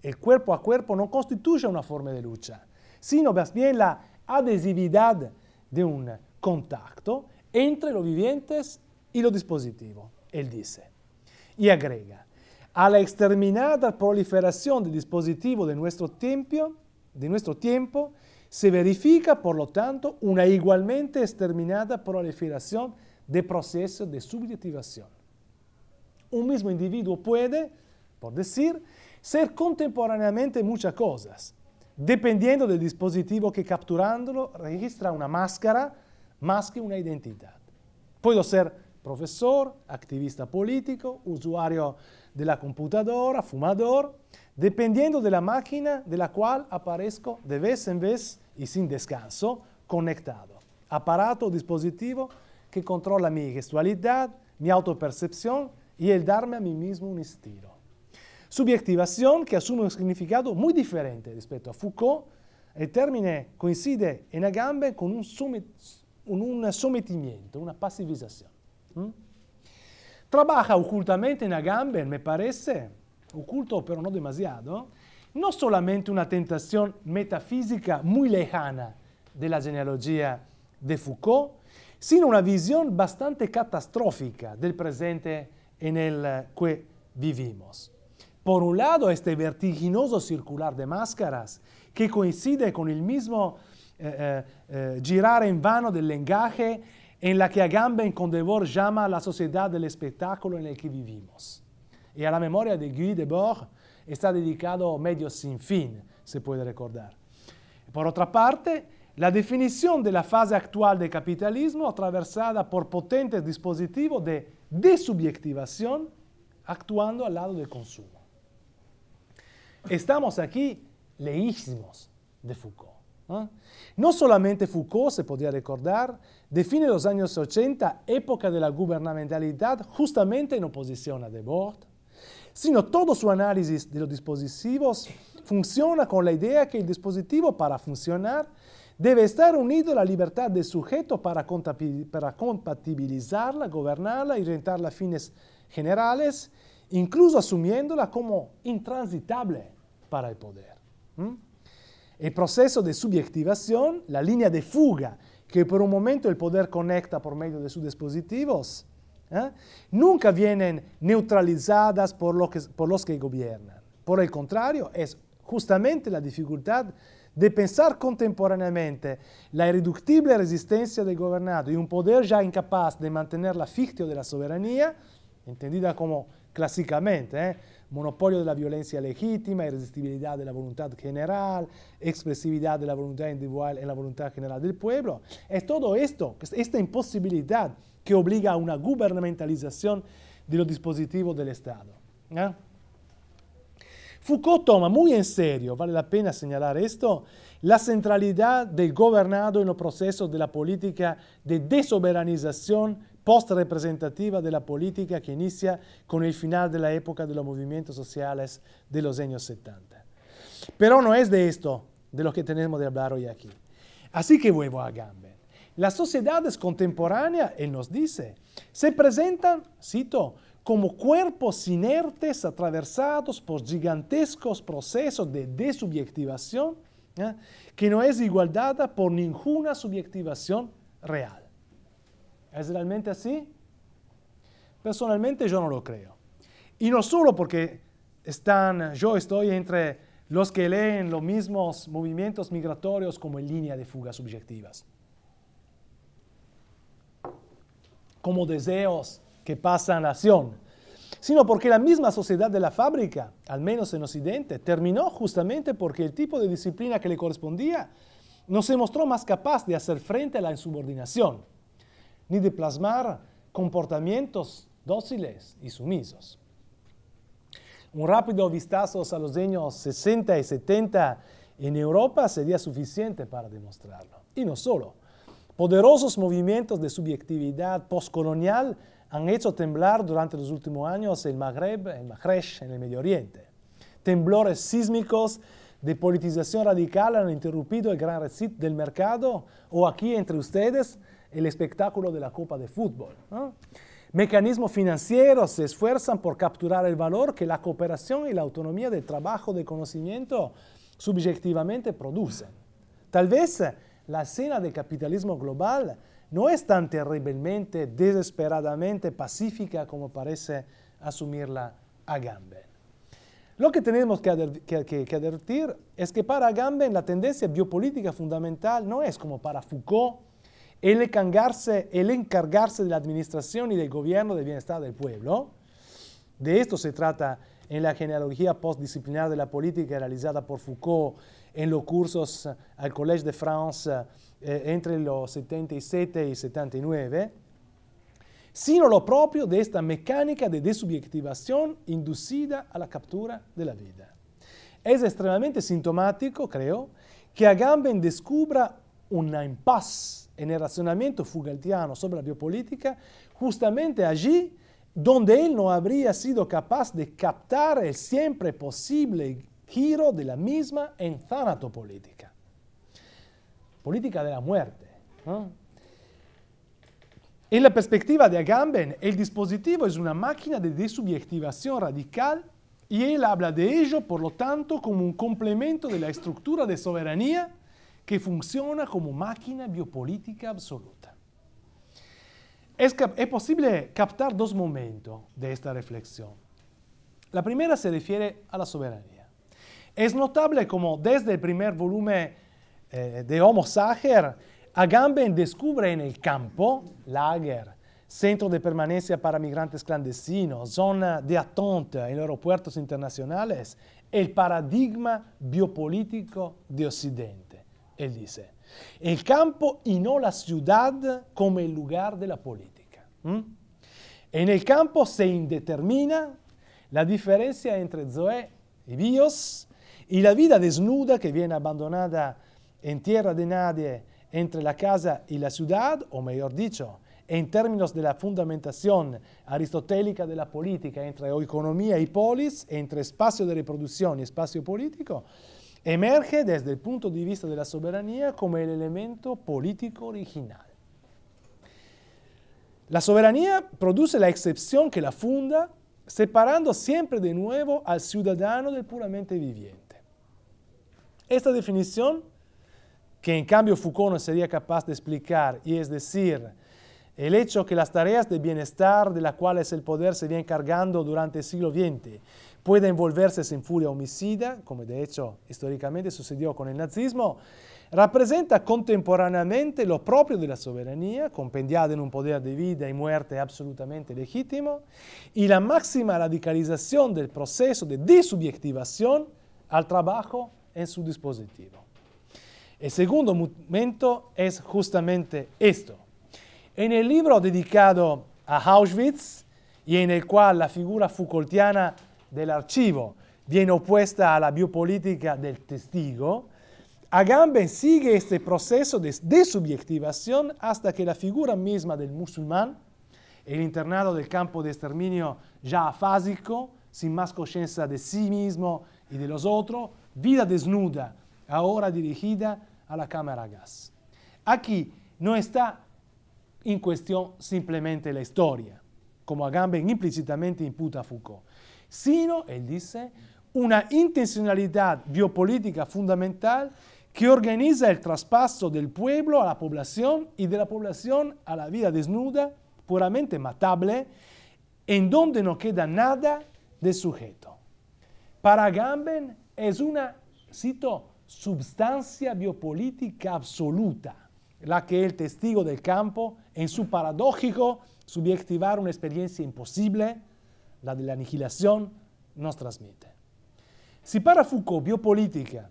el cuerpo a cuerpo no constituye una forma de lucha, sino más bien la adhesividad de un contacto entre los vivientes y los dispositivos. Él dice, y agrega, a la exterminada proliferación del dispositivo de nuestro tiempo, de nuestro tiempo, se verifica, por lo tanto, una igualmente exterminada proliferación de procesos de subjetivación. Un mismo individuo puede, por decir, ser contemporáneamente muchas cosas, dependiendo del dispositivo que capturándolo registra una máscara más que una identidad. Puedo ser profesor, activista político, usuario de la computadora, fumador, dependiendo de la máquina de la cual aparezco de vez en vez y sin descanso conectado. Aparato o dispositivo que controla mi gestualidad, mi autopercepción y el darme a mí mismo un estilo. Subjetivación que asume un significado muy diferente respecto a Foucault. El término coincide en Agamben con un, sumet, un sometimiento, una pasivización. ¿Mm? Trabaja ocultamente en Agamben, me parece, oculto però no demasiado, non solamente una tentazione metafisica muy lejana della genealogia de Foucault, sino una visione bastante catastrófica del presente en el que vivimos. Por un lado, este vertiginoso circular de máscaras che coincide con il mismo eh, eh, eh, girar en vano del lenguaje en la que Agamben con Devor llama la società del espectáculo en el que vivimos. y a la memoria de Guy Debord está dedicado Medio sin fin, se puede recordar. Por otra parte, la definición de la fase actual del capitalismo atravesada por potentes dispositivos de desubjetivación actuando al lado del consumo. Estamos aquí leísimos de Foucault. No solamente Foucault, se podría recordar, define los años 80 época de la gubernamentalidad justamente en oposición a Debord, sino todo su análisis de los dispositivos funciona con la idea que el dispositivo para funcionar debe estar unido a la libertad del sujeto para, compatibilizarla, gobernarla y rentarla a fines generales, incluso asumiéndola como intransitable para el poder. El proceso de subjetivación, la línea de fuga que por un momento el poder conecta por medio de sus dispositivos, ¿eh? nunca vienen neutralizadas por, los que gobiernan. Por el contrario, es justamente la dificultad de pensar contemporáneamente la irreductible resistencia del gobernado y un poder ya incapaz de mantener la ficticia de la soberanía, entendida como clásicamente, ¿eh? monopolio de la violencia legítima, irresistibilidad de la voluntad general, expresividad de la voluntad individual en la voluntad general del pueblo. Es todo esto, esta imposibilidad que obliga a una gubernamentalización de los dispositivos del Estado. Foucault toma muy en serio, vale la pena señalar esto, la centralidad del gobernado en los procesos de la política de desoberanización post-representativa de la política que inicia con el final de la época de los movimientos sociales de los años 70. Pero no es de esto de lo que tenemos de hablar hoy aquí. Así que vuelvo a Gamben. Las sociedades contemporáneas, él nos dice, se presentan, cito, como cuerpos inertes atravesados por gigantescos procesos de desubjetivación ¿eh? que no es igualdada por ninguna subjetivación real. ¿Es realmente así? Personalmente yo no lo creo. Y no solo porque están, yo estoy entre los que leen los mismos movimientos migratorios como en línea de fuga subjetivas, como deseos que pasan a acción, sino porque la misma sociedad de la fábrica, al menos en Occidente, terminó justamente porque el tipo de disciplina que le correspondía no se mostró más capaz de hacer frente a la insubordinación ni de plasmar comportamientos dóciles y sumisos. Un rápido vistazo a los años 60 y 70 en Europa sería suficiente para demostrarlo. Y no solo. Poderosos movimientos de subjetividad postcolonial han hecho temblar durante los últimos años el Magreb, el Maghreb en el Medio Oriente. Temblores sísmicos de politización radical han interrumpido el gran recit del mercado o aquí entre ustedes el espectáculo de la Copa de Fútbol. Mecanismos financieros se esfuerzan por capturar el valor que la cooperación y la autonomía del trabajo de conocimiento subjetivamente producen. Tal vez eh, la escena del capitalismo global no es tan terriblemente, desesperadamente pacífica como parece asumirla Agamben. Lo que tenemos que, que advertir es que para Agamben la tendencia biopolítica fundamental no es como para Foucault el encargarse, el encargarse de la administración y del gobierno del bienestar del pueblo. De esto se trata en la genealogía postdisciplinar de la política realizada por Foucault en los cursos eh, al Collège de France eh, eh, entre los 77 y 79, sino lo propio de esta mecánica de desubjetivación inducida a la captura de la vida. Es extremadamente sintomático, creo, que Agamben descubra un impasse en el razonamiento fugaltiano sobre la biopolítica, justamente allí donde él no habría sido capaz de captar el siempre posible giro de la misma en zanatopolítica. Política de la muerte. En la perspectiva de Agamben, el dispositivo es una máquina de desubjetivación radical y él habla de ello, por lo tanto, como un complemento de la estructura de soberanía que funciona como máquina biopolítica absoluta. Es, posible captar dos momentos de esta reflexión. La primera se refiere a la soberanía. Es notable como desde el primer volumen eh, de Homo Sager, Agamben descubre en el campo, lager, centro de permanencia para migrantes clandestinos, zona de atonte en aeropuertos internacionales, el paradigma biopolítico de Occidente. Él dice, el campo y no la ciudad como el lugar de la política. ¿Mm? En el campo se indetermina la diferencia entre Zoé y Dios y la vida desnuda que viene abandonada en tierra de nadie entre la casa y la ciudad, o mejor dicho, en términos de la fundamentación aristotélica de la política entre economía y polis, entre espacio de reproducción y espacio político, emerge desde el punto de vista de la soberanía como el elemento político original. La soberanía produce la excepción que la funda, separando siempre de nuevo al ciudadano del puramente viviente. Esta definición, que en cambio Foucault no sería capaz de explicar, y es decir, el hecho que las tareas de bienestar de las cuales el poder se viene encargando durante el siglo XX Può envolverse in furia omicida, come de hecho storicamente sucedió con il nazismo, rappresenta contemporaneamente lo proprio della sovranità, compendiata in un potere di vita e morte assolutamente legittimo, e la massima radicalizzazione del processo di desubjetivazione al lavoro e su dispositivo. Il secondo momento è giustamente questo. Nel libro dedicato a Auschwitz, e nel quale la figura Foucaultiana del archivo, viene opuesta a la biopolítica del testigo, Agamben sigue este proceso de subyectivación hasta que la figura misma del musulmán, el internado del campo de exterminio ya afásico, sin más conciencia de sí mismo y de los otros, vida desnuda, ahora dirigida a la cámara gas. Aquí no está en cuestión simplemente la historia, como Agamben implícitamente imputa a Foucault sino, él dice, una intencionalidad biopolítica fundamental que organiza el traspaso del pueblo a la población y de la población a la vida desnuda, puramente matable, en donde no queda nada de sujeto. Para Gamben es una, cito, substancia biopolítica absoluta, la que el testigo del campo, en su paradójico subjetivar una experiencia imposible, la de la aniquilación, nos transmite. Si para Foucault biopolítica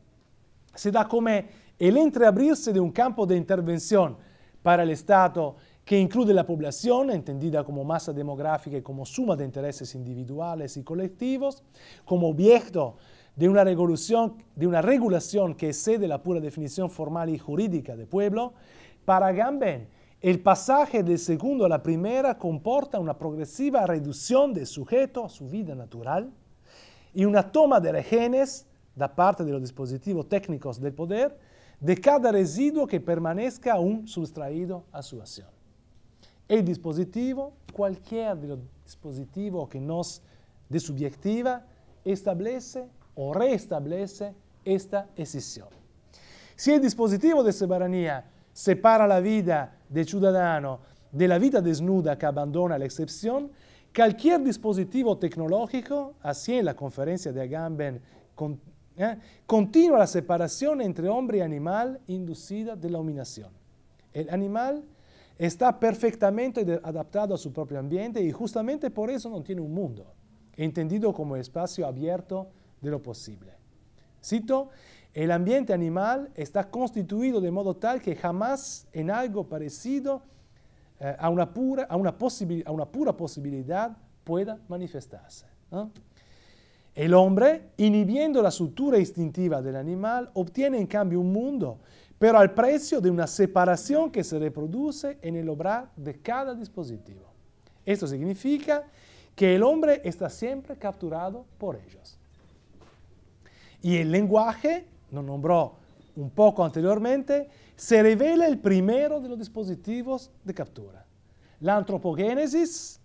se da como el entreabrirse de un campo de intervención para el Estado que incluye la población, entendida como masa demográfica y como suma de intereses individuales y colectivos, como objeto de una, regulación, de una regulación que excede la pura definición formal y jurídica de pueblo, para Gamben el pasaje del segundo a la primera comporta una progresiva reducción del sujeto a su vida natural y una toma de regenes da parte de los dispositivos técnicos del poder de cada residuo que permanezca aún sustraído a su acción. El dispositivo, cualquier de los dispositivos que nos subjetiva establece o restablece esta escisión. Si el dispositivo de soberanía separa la vida de ciudadano de la vida desnuda que abandona la excepción, cualquier dispositivo tecnológico, así en la conferencia de Agamben, ¿eh? continúa la separación entre hombre y animal inducida de la dominación. El animal está perfectamente adaptado a su propio ambiente y justamente por eso no tiene un mundo, entendido como espacio abierto de lo posible. Cito, el ambiente animal está constituido de modo tal que jamás en algo parecido eh, a, una pura, a, una a, una pura posibilidad pueda manifestarse. El hombre, inhibiendo la sutura instintiva del animal, obtiene en cambio un mundo, pero al precio de una separación que se reproduce en el obrar de cada dispositivo. Esto significa que el hombre está siempre capturado por ellos. Y el lenguaje nos nombró un poco anteriormente, se revela el primero de los dispositivos de captura. La antropogénesis,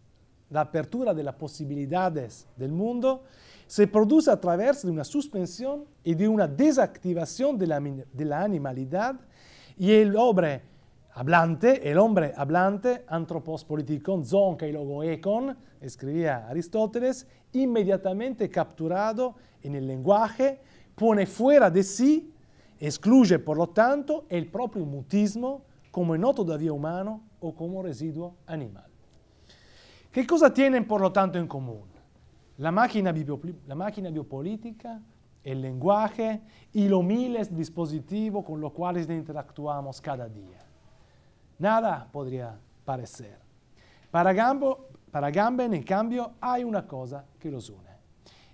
la apertura de las posibilidades del mundo, se produce a través de una suspensión y de una desactivación de la, animalidad y el hombre hablante, el hombre hablante, antropos politikon, zon y escribía Aristóteles, inmediatamente capturado en el lenguaje, pone fuera de sí, excluye por lo tanto el propio mutismo como noto da via umano o como residuo animal. Che cosa tienen por lo tanto en común? La máquina, la máquina biopolítica, el lenguaje y los miles de dispositivos con los cuales interactuamos cada día. Nada podría parecer. Para, Gambo, para Gamben, en cambio, hay una cosa que los une.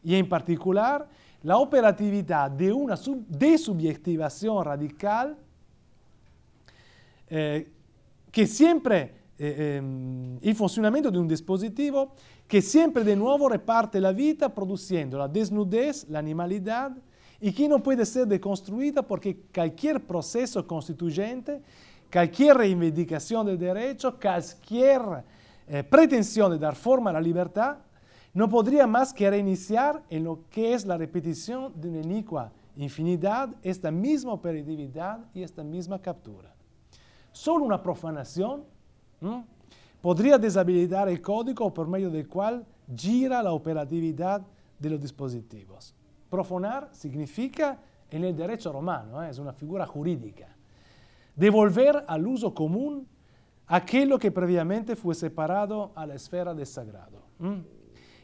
Y en particular, la operatività di una sub desubiectivación radical eh, che sempre eh, ehm, il funzionamento di un dispositivo che sempre di nuovo reparte la vita producendo la desnudez, la animalidad y que no puede ser deconstruida porque cualquier proceso constituyente, cualquier reivindicación del derecho, cualquier eh, pretensione di dar forma alla libertà No podría más que reiniciar en lo que es la repetición de una inicua infinidad esta misma operatividad y esta misma captura. Solo una profanación podría deshabilitar el código por medio del cual gira la operatividad de los dispositivos. Profanar significa, en el derecho romano, ¿eh? es una figura jurídica, devolver al uso común aquello que previamente fue separado a la esfera del sagrado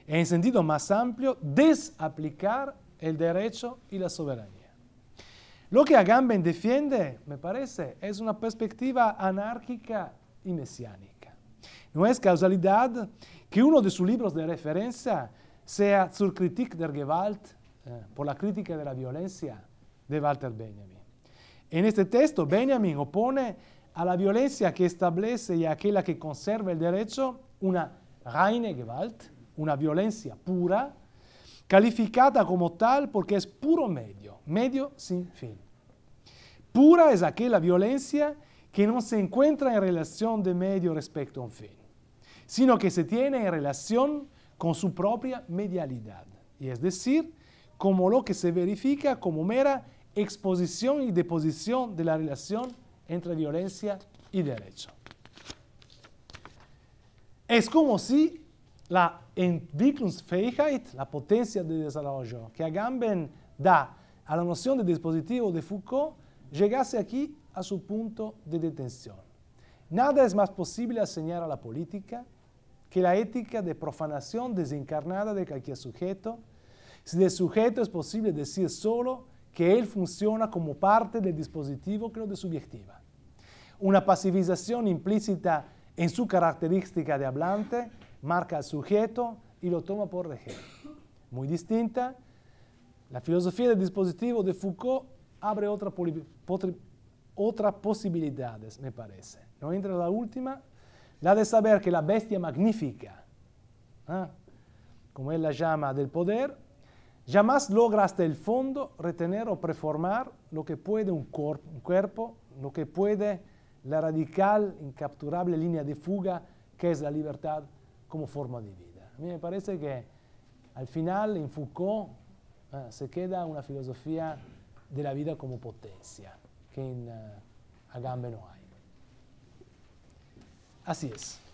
en sentido más amplio, desaplicar el derecho y la soberanía. Lo que Agamben defiende, me parece, es una perspectiva anárquica y mesiánica. No es causalidad que uno de sus libros de referencia sea Zur Kritik der Gewalt, eh, por la crítica de la violencia, de Walter Benjamin. En este texto, Benjamin opone a la violencia que establece y a aquella que conserva el derecho una reine Gewalt, una violencia pura, calificada como tal porque es puro medio, medio sin fin. Pura es aquella violencia que no se encuentra en relación de medio respecto a un fin, sino que se tiene en relación con su propia medialidad, y es decir, como lo que se verifica como mera exposición y deposición de la relación entre violencia y derecho. Es como si la Entwicklungsfähigkeit, la potencia de desarrollo, que Agamben da a la noción de dispositivo de Foucault, llegase aquí a su punto de detención. Nada es más posible señalar a la política que la ética de profanación desencarnada de cualquier sujeto, si del sujeto es posible decir solo que él funciona como parte del dispositivo que lo subjetiva. Una pasivización implícita en su característica de hablante marca al sujeto y lo toma por rejero. Muy distinta. La filosofía del dispositivo de Foucault abre otra otras posibilidades, me parece. ¿No entra la última? La de saber que la bestia magnífica, ¿ah? como él la llama, del poder, jamás logra hasta el fondo retener o preformar lo que puede un cuerpo, lo que puede la radical, incapturable línea de fuga que es la libertad como forma de vida. A mí me parece que al final en Foucault ah, se queda una filosofía de la vida como potencia, que en ah, Agamben no hay. Así es.